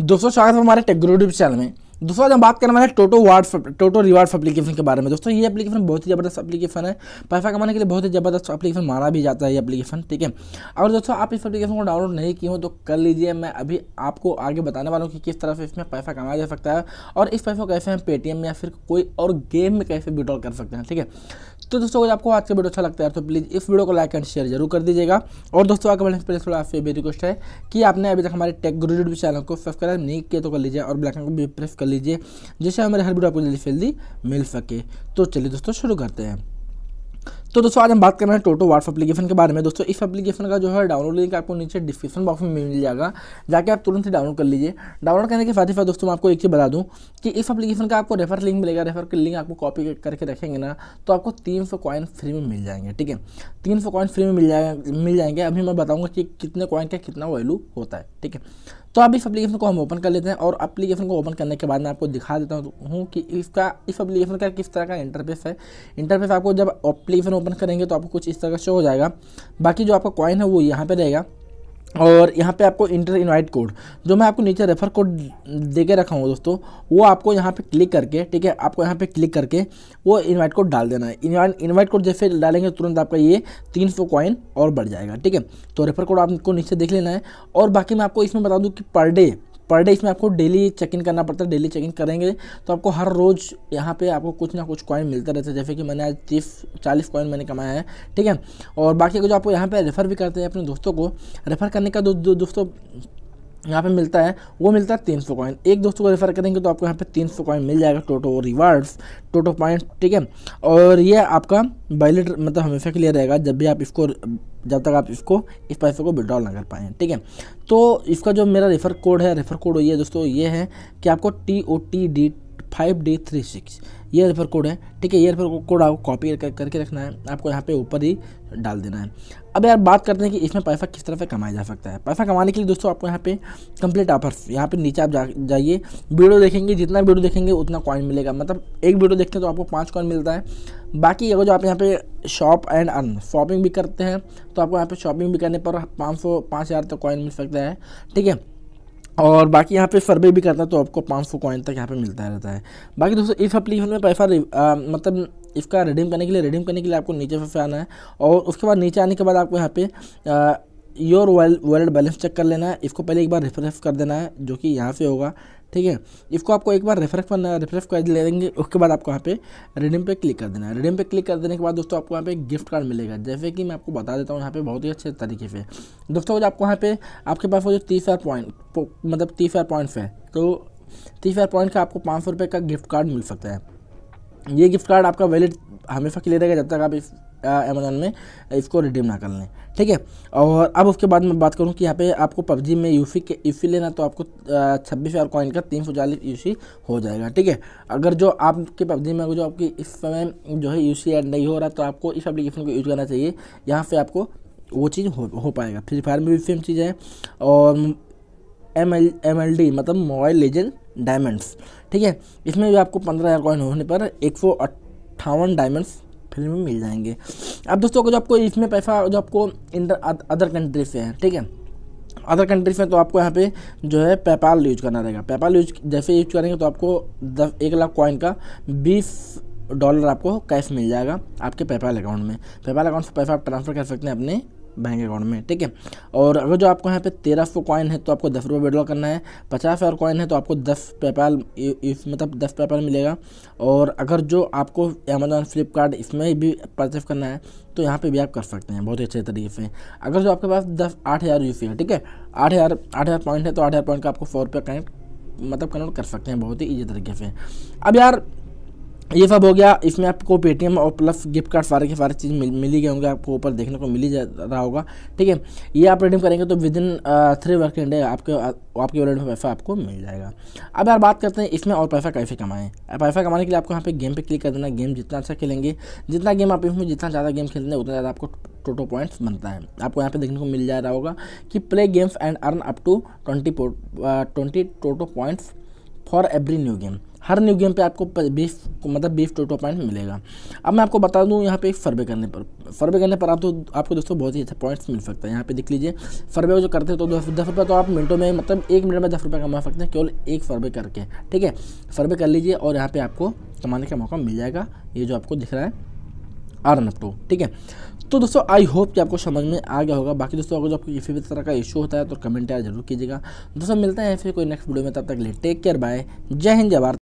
दोस्तों स्वागत है हमारे टेक्ग्रो यूट्यूब चैनल में दूसरा हम बात करने वाले हैं Toto ward Toto rewards application के बारे में दोस्तों ये एप्लीकेशन बहुत ही ज़बरदस्त एप्लीकेशन है पैसा कमाने के लिए बहुत ही ज़बरदस्त एप्लीकेशन माना भी जाता है ये एप्लीकेशन ठीक है और दोस्तों आप इस एप्लीकेशन को डाउनलोड नहीं किए हो तो कर लीजिए मैं अभी आपको आगे बताने वाला हूँ कि किस तरह से इसमें पैसा कमाया जा सकता है और इस पैसे को कैसे हम पेटीएम या फिर कोई और गेम में कैसे विड्रॉल कर सकते हैं ठीक है तो दोस्तों अगर आपको आज का वीडियो अच्छा लगता है तो प्लीज़ इस वीडियो को लाइक एंड शेयर जरूर कर दीजिएगा और दोस्तों आगे बढ़ने से थोड़ा आपसे भी रिक्वेस्ट है कि आपने अभी तक हमारे टेक ग्रुड चैनल को सब्सक्राइब नहीं किया तो कर लीजिए और ब्लैक को भी प्रेस कर कर लीजिए जिससे हमारे हर वीडियो आपको जल्दी जल्दी मिल सके तो चलिए दोस्तों शुरू करते हैं तो दोस्तों आज हम बात कर रहे हैं टोटो वाट्स एप्लीकेशन के बारे में दोस्तों इस एप्लीकेशन का जो है डाउनलोड लिंक आपको नीचे डिस्क्रिप्शन बॉक्स में मिल जाएगा जाके आप तुरंत ही डाउनलोड कर लीजिए डाउनलोड करने के साथ ही साथ दोस्तों मैं आपको एक चीज़ बता दूं कि इस एप्लीकेशन का आपको रेफर लिंक मिलेगा रेफर का लिंक आपको कॉपी करके रखेंगे ना तो आपको तीन कॉइन फ्री में मिल जाएंगे ठीक है तीन कॉइन फ्री में मिल जाएंगे मिल जाएंगे अभी मैं बताऊँगा कि कितने कॉइन का कितना वैल्यू होता है ठीक है तो आप इस एप्लीकेशन को हम ओपन कर लेते हैं और एप्लीकेशन को ओपन करने के बाद मैं आपको दिखा देता हूँ कि इसका इस एप्लीकेशन का किस तरह का इंटरफेस है इंटरफेस आपको जब एप्लीकेशन ओपन करेंगे तो आपको कुछ इस तरह का शो हो जाएगा बाकी जो आपका कॉइन है वो यहाँ पर रहेगा और यहाँ पे आपको इंटर इनवाइट कोड जो मैं आपको नीचे रेफर कोड दे के रखा हूँ दोस्तों वो आपको यहाँ पे क्लिक करके ठीक है आपको यहाँ पे क्लिक करके वो इनवाइट कोड डाल देना है इनवाइट कोड जैसे डालेंगे तुरंत आपका ये तीन सौ कॉइन और बढ़ जाएगा ठीक है तो रेफर कोड आपको नीचे देख लेना है और बाकी मैं आपको इसमें बता दूँ कि पर डे पर डे इसमें आपको डेली चेक इन करना पड़ता है डेली चेक इन करेंगे तो आपको हर रोज़ यहाँ पे आपको कुछ ना कुछ कॉइन मिलता रहता है जैसे कि मैंने आज तीस चालीस कॉइन मैंने कमाया है ठीक है और बाकी जो आपको यहाँ पे रेफ़र भी करते हैं अपने दोस्तों को रेफ़र करने का दो, दो, दोस्तों यहाँ पे मिलता है वो मिलता है तीन सौ कॉइन एक दोस्तों को रेफर करेंगे तो आपको यहाँ पे तीन सौ कॉइन मिल जाएगा टोटो रिवार्ड्स टोटो पॉइंट ठीक है और ये आपका बैलेट मतलब हमेशा के लिए रहेगा जब भी आप इसको जब तक आप इसको इस पैसे को विड्रॉल ना कर पाएँ ठीक है तो इसका जो मेरा रेफर कोड है रेफर कोड ये दोस्तों ये है कि आपको T O T D five D three six ये रेफर कोड है ठीक है ये रेफर कोड आपको कॉपी कर, करके रखना है आपको यहाँ पे ऊपर ही डाल देना है अब यार बात करते हैं कि इसमें पैसा किस तरह से कमाया जा सकता है पैसा कमाने के लिए दोस्तों आपको यहाँ पे कंप्लीट ऑफर्स यहाँ पे नीचे आप जाइए वीडियो देखेंगे जितना वीडियो देखेंगे उतना कॉइन मिलेगा मतलब एक वीडियो देखते हैं तो आपको पाँच कॉइन मिलता है बाकी अगर जो आप यहाँ पे शॉप एंड अर्न शॉपिंग भी करते हैं तो आपको यहाँ पे शॉपिंग भी करने पर पाँच सौ पाँच हज़ार तक कॉइन मिल सकता है ठीक है और बाकी यहाँ पे सर्वे भी करता है तो आपको पाँच सौ कॉइन तक यहाँ पे मिलता रहता है बाकी दोस्तों इस अपलीफन में पैसा मतलब इसका रिडीम करने के लिए रिडीम करने के लिए आपको नीचे से आना है और उसके बाद नीचे आने के बाद आपको यहाँ पे योर वर्ल्ड बैलेंस चेक कर लेना है इसको पहले एक बार रिफ्रेश कर देना है जो कि यहाँ से होगा ठीक है इसको आपको एक बार रेफरेंस करना है कर ले देंगे उसके बाद आपको यहाँ पे रिडीम पे क्लिक कर देना है रिडीम पे क्लिक कर देने के बाद दोस्तों आपको यहाँ पे गिफ्ट कार्ड मिलेगा जैसे कि मैं आपको बता देता हूँ यहाँ पे बहुत ही अच्छे तरीके से दोस्तों आपको यहाँ पे आपके पास वो जो तीस हज़ार पॉइंट मतलब तीस हज़ार पॉइंट्स है तो तीस हज़ार पॉइंट का आपको पाँच सौ रुपये का गिफ्ट कार्ड मिल सकता है ये गिफ्ट कार्ड आपका वैलिड हमेशा के लिए रहेगा जब तक आप इस अमेज़ोन में इसको रिडीम ना कर लें ठीक है और अब उसके बाद मैं बात करूँ कि यहाँ पे आपको पबजी में यूफी के यूफी लेना तो आपको छब्बीस हज़ार कॉइन का तीन सौ चालीस यू हो जाएगा ठीक है अगर जो आपके पबजी में जो आपकी इस समय जो है यूसी ऐड नहीं हो रहा तो आपको इस एप्लीकेशन को यूज़ करना चाहिए यहाँ से आपको वो चीज़ हो, हो पाएगा फ्री फायर में भी सेम चीज़ है और M L M L D मतलब मोबाइल लेजेंड डायमंड्स ठीक है इसमें भी आपको पंद्रह हज़ार कॉइन होने पर एक सौ अट्ठावन डायमंड्स फिल्म में मिल जाएंगे अब दोस्तों जो आपको इसमें पैसा जो आपको इंटर अदर कंट्री से है ठीक है अदर कंट्रीज में तो आपको यहाँ पे जो है पेपाल यूज करना रहेगा पेपाल यूज जैसे यूज करेंगे तो आपको दस एक लाख कॉइन का बीस डॉलर आपको कैश मिल जाएगा आपके पेपाल अकाउंट में पेपाल अकाउंट से पैसा आप ट्रांसफ़र कर सकते हैं अपने बैंक अकाउंट में ठीक है और अगर जो आपको यहाँ पे तेरह सौ कॉइन है तो आपको दस रुपये विड्रॉ करना है पचास हज़ार कॉइन है तो आपको दस पेपाल इस मतलब दस पेपाल मिलेगा और अगर जो आपको अमेजोन फ्लिपकार्ट इसमें भी परचेस करना है तो यहाँ पे भी आप कर सकते हैं बहुत ही अच्छे तरीके से अगर जो आपके पास दस आठ हज़ार यू है ठीक है आठ हज़ार आठ हज़ार पॉइंट है तो आठ हज़ार पॉइंट का आपको सौ रुपये कनेक्ट मतलब कनेक्ट कर सकते हैं बहुत ही ईजी तरीके से अब यार ये सब हो गया इसमें आपको पेटीएम और प्लस गिफ्ट कार्ड सारे के सारे चीज़ मिल मिली गए होंगे आपको ऊपर देखने को मिल ही जा रहा होगा ठीक है ये आप रिडीम करेंगे तो within three working day आपके आपके वॉलेट में पैसा आपको मिल जाएगा अब यार बात करते हैं इसमें और पैसा कैसे कमाएं पैसा कमाने के लिए आपको यहाँ पे गेम पे क्लिक कर देना गेम जितना अच्छा खेलेंगे जितना गेम आप इसमें जितना ज़्यादा गेम खेलते हैं उतना ज़्यादा आपको टोटो पॉइंट्स बनता है आपको यहाँ पे देखने को मिल जा रहा होगा कि play games and earn up to twenty twenty Toto points for every new game हर न्यू गेम पे आपको बीफ मतलब बीफ टोटो पॉइंट मिलेगा अब मैं आपको बता दूँ यहाँ पे फरवे करने पर फरवे करने पर आप तो आपको दोस्तों बहुत ही अच्छे पॉइंट्स मिल सकते हैं यहाँ पे देख लीजिए फरवे जो करते हैं तो दस रुपये तो आप मिनटों में मतलब एक मिनट में दस रुपये कमा सकते हैं केवल एक फरवे करके ठीक है फरवे कर लीजिए और यहाँ पर आपको कमाने का मौका मिल जाएगा ये जो आपको दिख रहा है आर टू ठीक है तो दोस्तों आई होप कि आपको समझ में आ गया होगा बाकी दोस्तों अगर जो आपको किसी भी तरह का इशू होता है तो कमेंट यार जरूर कीजिएगा दोस्तों मिलते हैं फिर कोई नेक्स्ट वीडियो में तब तक ले टेक केयर बाय जय हिंद जय भारत